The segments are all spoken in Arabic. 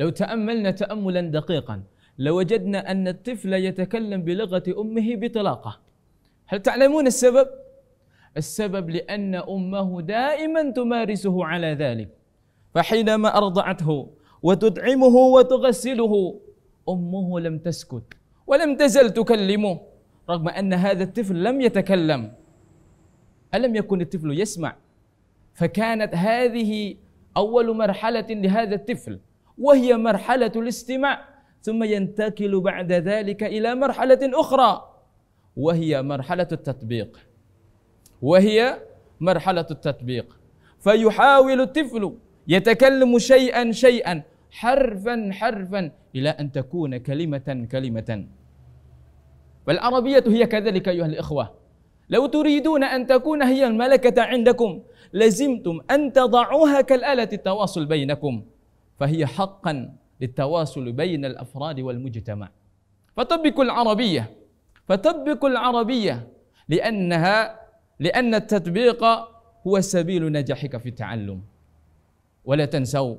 لو تأملنا تأملا دقيقا لوجدنا أن الطفل يتكلم بلغة أمه بطلاقة هل تعلمون السبب؟ السبب لأن أمه دائما تمارسه على ذلك فحينما أرضعته وتطعمه وتغسله أمه لم تسكت ولم تزل تكلمه رغم أن هذا الطفل لم يتكلم ألم يكن الطفل يسمع فكانت هذه أول مرحلة لهذا الطفل وهي مرحلة الاستماع ثم ينتقل بعد ذلك إلى مرحلة أخرى وهي مرحلة التطبيق وهي مرحلة التطبيق فيحاول الطفل يتكلم شيئا شيئا حرفا حرفا إلى أن تكون كلمة كلمة فالعربية هي كذلك أيها الإخوة لو تريدون أن تكون هي الملكة عندكم لزمتم أن تضعوها كالآلة التواصل بينكم فهي حقا للتواصل بين الافراد والمجتمع فطبقوا العربيه فطبقوا العربيه لانها لان التطبيق هو سبيل نجاحك في التعلم ولا تنسوا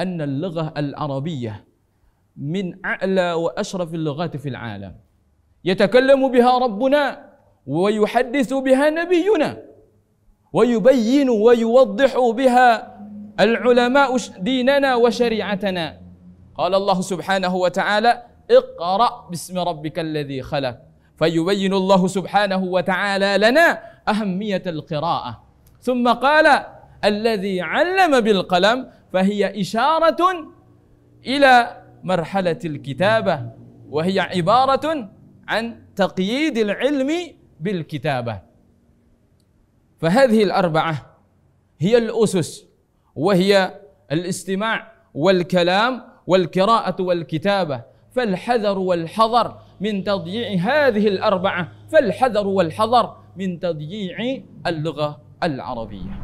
ان اللغه العربيه من اعلى واشرف اللغات في العالم يتكلم بها ربنا ويحدث بها نبينا ويبين ويوضح بها العلماء ديننا وشريعتنا قال الله سبحانه وتعالى اقرأ باسم ربك الذي خلق فيبين الله سبحانه وتعالى لنا أهمية القراءة ثم قال الذي علم بالقلم فهي إشارة إلى مرحلة الكتابة وهي عبارة عن تقييد العلم بالكتابة فهذه الأربعة هي الأسس وهي الاستماع والكلام والقراءة والكتابة فالحذر والحذر من تضييع هذه الأربعة فالحذر والحذر من تضييع اللغة العربية